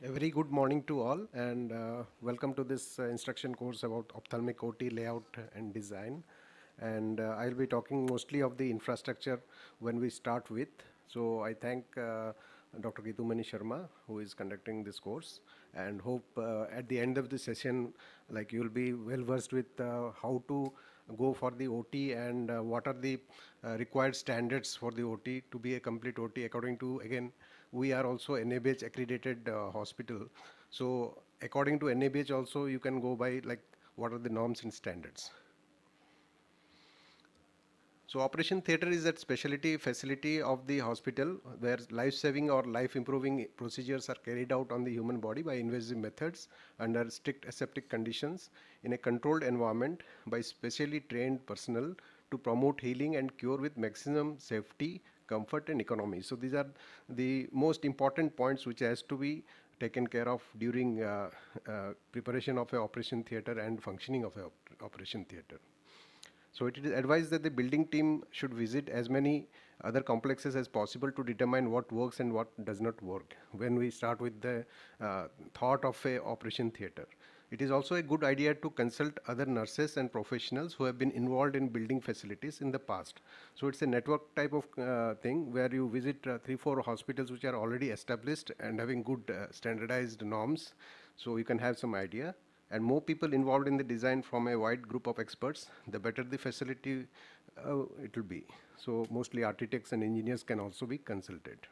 A very good morning to all and uh, welcome to this uh, instruction course about ophthalmic OT layout and design. And uh, I'll be talking mostly of the infrastructure when we start with. So I thank uh, Dr. Gitumani Sharma who is conducting this course and hope uh, at the end of the session like you'll be well versed with uh, how to go for the OT and what are the required standards for the OT to be a complete OT according to again we are also NABH accredited uh, hospital. So according to NABH also, you can go by like what are the norms and standards. So operation theatre is that specialty facility of the hospital where life-saving or life-improving procedures are carried out on the human body by invasive methods under strict aseptic conditions in a controlled environment by specially trained personnel to promote healing and cure with maximum safety comfort and economy. So these are the most important points which has to be taken care of during uh, uh, preparation of a operation theater and functioning of a op operation theater. So it is advised that the building team should visit as many other complexes as possible to determine what works and what does not work when we start with the uh, thought of a operation theater. It is also a good idea to consult other nurses and professionals who have been involved in building facilities in the past. So it's a network type of uh, thing where you visit uh, three, four hospitals which are already established and having good uh, standardized norms. So you can have some idea. And more people involved in the design from a wide group of experts, the better the facility uh, it will be. So mostly architects and engineers can also be consulted.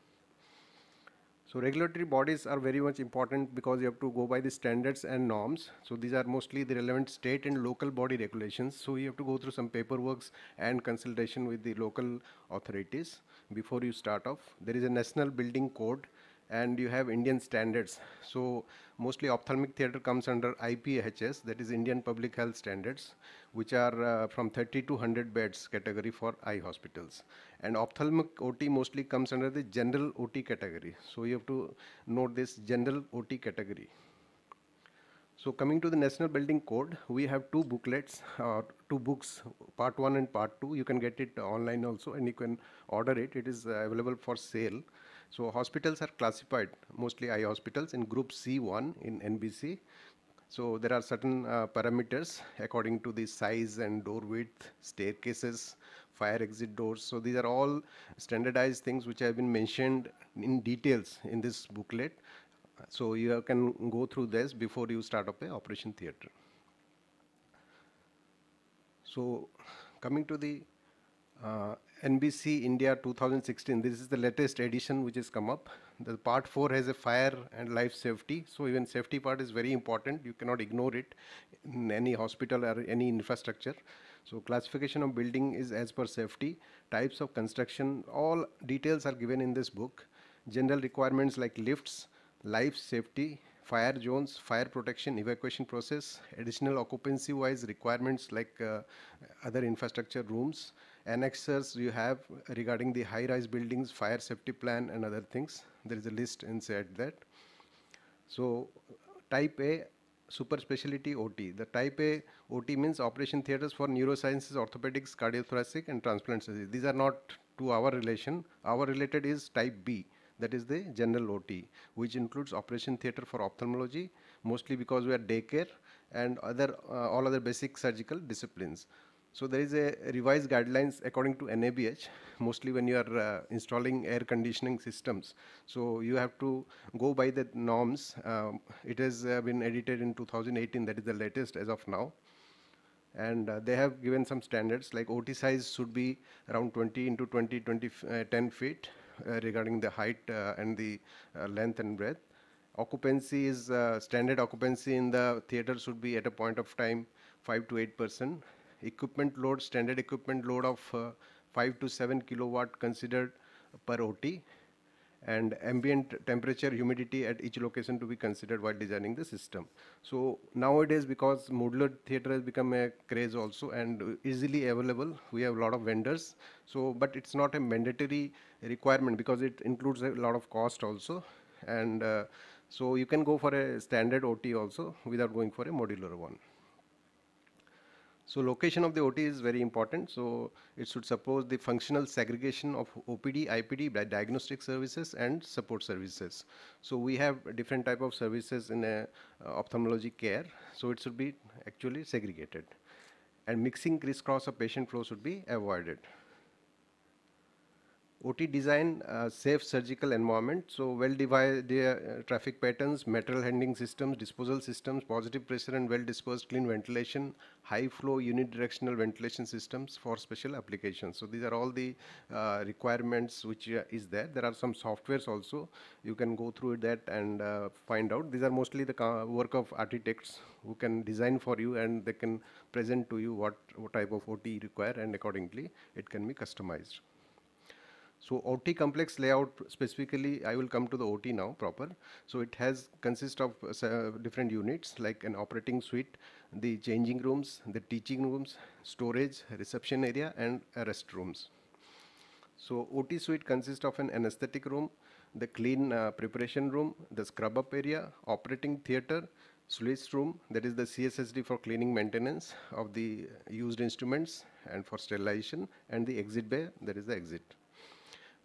So regulatory bodies are very much important because you have to go by the standards and norms. So these are mostly the relevant state and local body regulations. So you have to go through some paperwork and consultation with the local authorities before you start off. There is a national building code and you have Indian standards. So mostly ophthalmic theater comes under IPHS, that is Indian Public Health Standards, which are uh, from 30 to 100 beds category for eye hospitals. And ophthalmic OT mostly comes under the general OT category. So you have to note this general OT category. So coming to the National Building Code, we have two booklets, uh, two books, part one and part two. You can get it online also and you can order it. It is uh, available for sale. So hospitals are classified, mostly eye hospitals, in group C1 in NBC. So there are certain uh, parameters according to the size and door width, staircases, fire exit doors. So these are all standardized things which have been mentioned in details in this booklet. So you can go through this before you start up a operation theater. So coming to the uh, NBC India 2016, this is the latest edition which has come up. The part 4 has a fire and life safety. So even safety part is very important. You cannot ignore it in any hospital or any infrastructure. So classification of building is as per safety. Types of construction, all details are given in this book. General requirements like lifts, life safety, fire zones, fire protection, evacuation process, additional occupancy wise requirements like uh, other infrastructure rooms, annexures you have regarding the high-rise buildings, fire safety plan and other things. There is a list inside that. So type A super specialty OT. The type A OT means operation theaters for neurosciences, orthopedics, cardiothoracic and transplant surgery. These are not to our relation. Our related is type B that is the general OT which includes operation theater for ophthalmology mostly because we are daycare and other uh, all other basic surgical disciplines. So there is a revised guidelines according to NABH, mostly when you are uh, installing air conditioning systems. So you have to go by the norms. Um, it has uh, been edited in 2018, that is the latest as of now. And uh, they have given some standards like OT size should be around 20 into 20, 20 uh, 10 feet uh, regarding the height uh, and the length and breadth. Occupancy is standard occupancy in the theater should be at a point of time 5 to 8 percent equipment load, standard equipment load of uh, 5 to 7 kilowatt considered per OT and ambient temperature humidity at each location to be considered while designing the system so nowadays because modular theater has become a craze also and easily available we have a lot of vendors so but it's not a mandatory requirement because it includes a lot of cost also and uh, so you can go for a standard ot also without going for a modular one so location of the OT is very important. So it should suppose the functional segregation of OPD, IPD, diagnostic services and support services. So we have different type of services in a, uh, ophthalmology care. So it should be actually segregated. And mixing crisscross of patient flow should be avoided. OT design, uh, safe surgical environment, so well-defined uh, traffic patterns, material handling systems, disposal systems, positive pressure and well-dispersed clean ventilation, high-flow unidirectional ventilation systems for special applications. So these are all the uh, requirements which uh, is there. There are some softwares also. You can go through that and uh, find out. These are mostly the work of architects who can design for you and they can present to you what, what type of OT you require and accordingly it can be customized. So OT complex layout specifically, I will come to the OT now proper. So it has consists of uh, different units like an operating suite, the changing rooms, the teaching rooms, storage, reception area and rest rooms. So OT suite consists of an anesthetic room, the clean uh, preparation room, the scrub up area, operating theater, sluice room, that is the CSSD for cleaning maintenance of the uh, used instruments and for sterilization and the exit bay, that is the exit.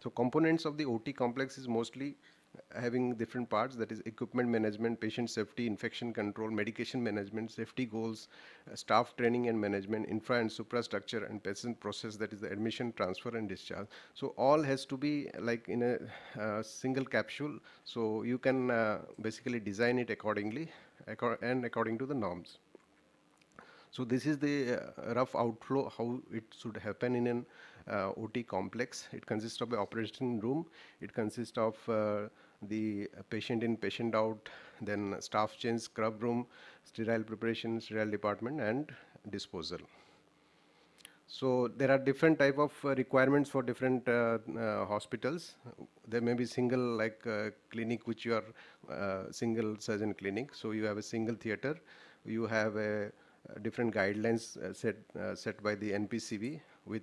So components of the OT complex is mostly having different parts that is equipment management, patient safety, infection control, medication management, safety goals, uh, staff training and management, infra and suprastructure and patient process that is the admission, transfer and discharge. So all has to be like in a uh, single capsule. So you can uh, basically design it accordingly accor and according to the norms. So this is the uh, rough outflow how it should happen in an uh, OT complex. It consists of the operation room. It consists of uh, the patient in, patient out, then staff change, scrub room, sterile preparation, sterile department, and disposal. So there are different type of uh, requirements for different uh, uh, hospitals. There may be single like uh, clinic which you are single surgeon clinic. So you have a single theater. You have a, different guidelines set set by the NPCB with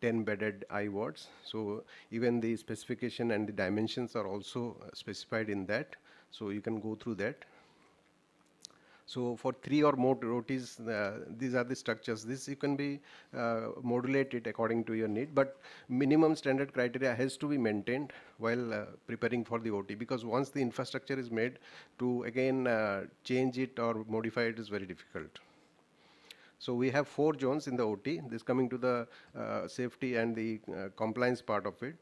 10 bedded iWads. So even the specification and the dimensions are also uh, specified in that. So you can go through that. So for three or more rotis, uh, these are the structures. This you can be uh, according to your need, but minimum standard criteria has to be maintained while uh, preparing for the OT because once the infrastructure is made, to again uh, change it or modify it is very difficult. So we have four zones in the OT. This coming to the uh, safety and the uh, compliance part of it,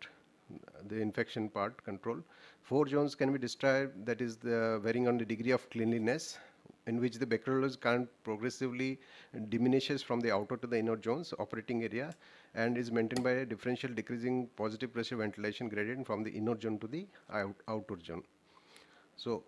the infection part control. Four zones can be described that is the varying on the degree of cleanliness in which the bacteriology current progressively diminishes from the outer to the inner zones operating area and is maintained by a differential decreasing positive pressure ventilation gradient from the inner zone to the out outer zone. So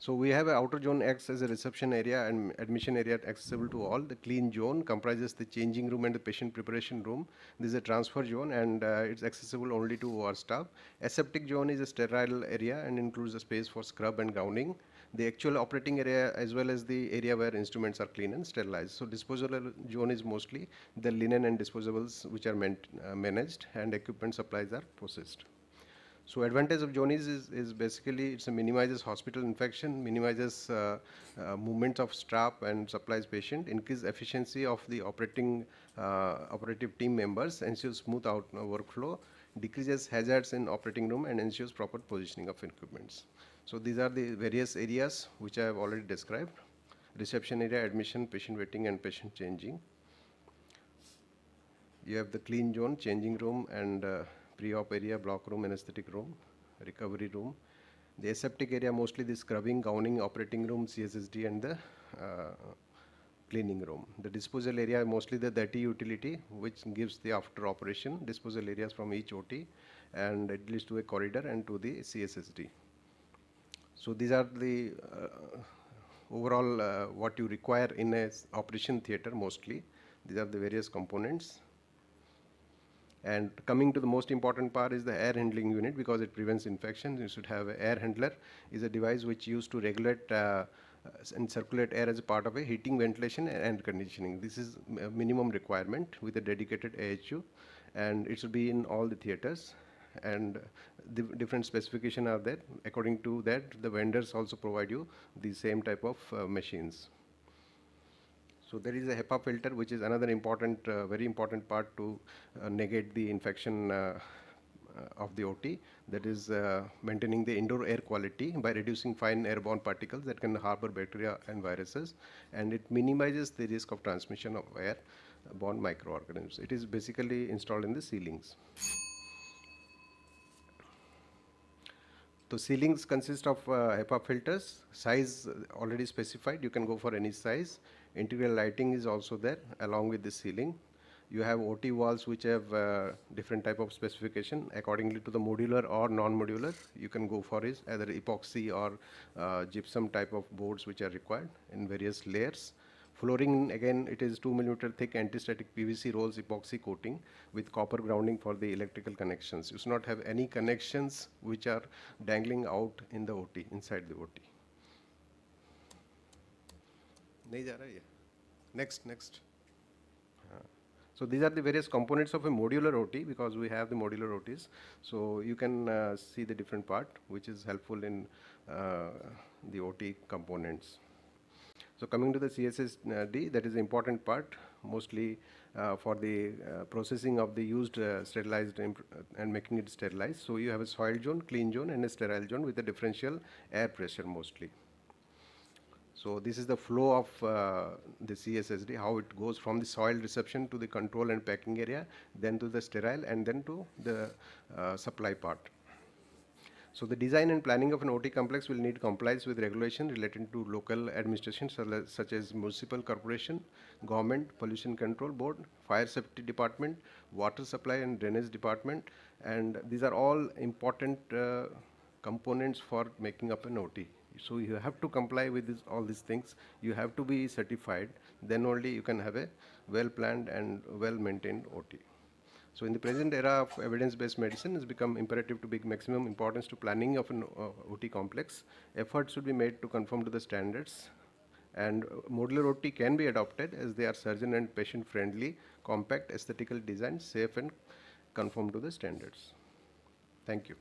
So we have outer zone acts as a reception area and admission area accessible to all. The clean zone comprises the changing room and the patient preparation room. This is a transfer zone and uh, it's accessible only to our staff. Aseptic zone is a sterile area and includes a space for scrub and gowning. The actual operating area as well as the area where instruments are clean and sterilized. So disposal zone is mostly the linen and disposables which are uh, managed and equipment supplies are processed. So advantage of Jones is, is basically it minimizes hospital infection, minimizes uh, uh, of staff and supplies patient, increase efficiency of the operating uh, operative team members, ensures smooth out uh, workflow, decreases hazards in operating room and ensures proper positioning of equipments. So these are the various areas which I have already described. Reception area, admission, patient waiting and patient changing. You have the clean zone, changing room and uh, pre-op area, block room, anesthetic room, recovery room. The aseptic area, mostly the scrubbing, gowning, operating room, CSSD, and the uh, cleaning room. The disposal area, mostly the dirty utility, which gives the after operation disposal areas from each OT, and at leads to a corridor and to the CSSD. So these are the uh, overall uh, what you require in a operation theater mostly. These are the various components. And coming to the most important part is the air handling unit because it prevents infection. You should have an air handler is a device which used to regulate uh, and circulate air as a part of a heating, ventilation and conditioning. This is a minimum requirement with a dedicated AHU and it should be in all the theaters and the different specification are there. According to that, the vendors also provide you the same type of uh, machines. So there is a HEPA filter, which is another important, uh, very important part to uh, negate the infection uh, uh of the OT. That is uh, maintaining the indoor air quality by reducing fine airborne particles that can harbor bacteria and viruses, and it minimizes the risk of transmission of airborne microorganisms. It is basically installed in the ceilings. So ceilings consist of uh, HEPA filters, size already specified, you can go for any size. Integral lighting is also there along with the ceiling. You have OT walls which have uh, different type of specification accordingly to the modular or non-modular. You can go for is either epoxy or uh, gypsum type of boards which are required in various layers. Flooring, again, it is 2 millimeter thick anti-static PVC rolls epoxy coating with copper grounding for the electrical connections. You should not have any connections which are dangling out in the OT, inside the OT. Next, next. So these are the various components of a modular OT because we have the modular OTs. So you can uh, see the different part which is helpful in uh, the OT components. So coming to the CSSD, uh, that is the important part, mostly uh, for the uh, processing of the used uh, sterilized uh, and making it sterilized. So you have a soil zone, clean zone and a sterile zone with a differential air pressure mostly. So this is the flow of uh, the CSSD, how it goes from the soil reception to the control and packing area, then to the sterile and then to the supply part. So the design and planning of an OT complex will need compliance with regulation relating to local administration such as municipal corporation, government, pollution control board, fire safety department, water supply and drainage department and these are all important uh, components for making up an OT. So you have to comply with this, all these things. You have to be certified. Then only you can have a well-planned and well-maintained OT. So in the present era of evidence-based medicine, it's become imperative to give maximum importance to planning of an uh, OT complex. Efforts should be made to conform to the standards. And modular OT can be adopted as they are surgeon and patient friendly, compact, aesthetical design, safe and conform to the standards. Thank you.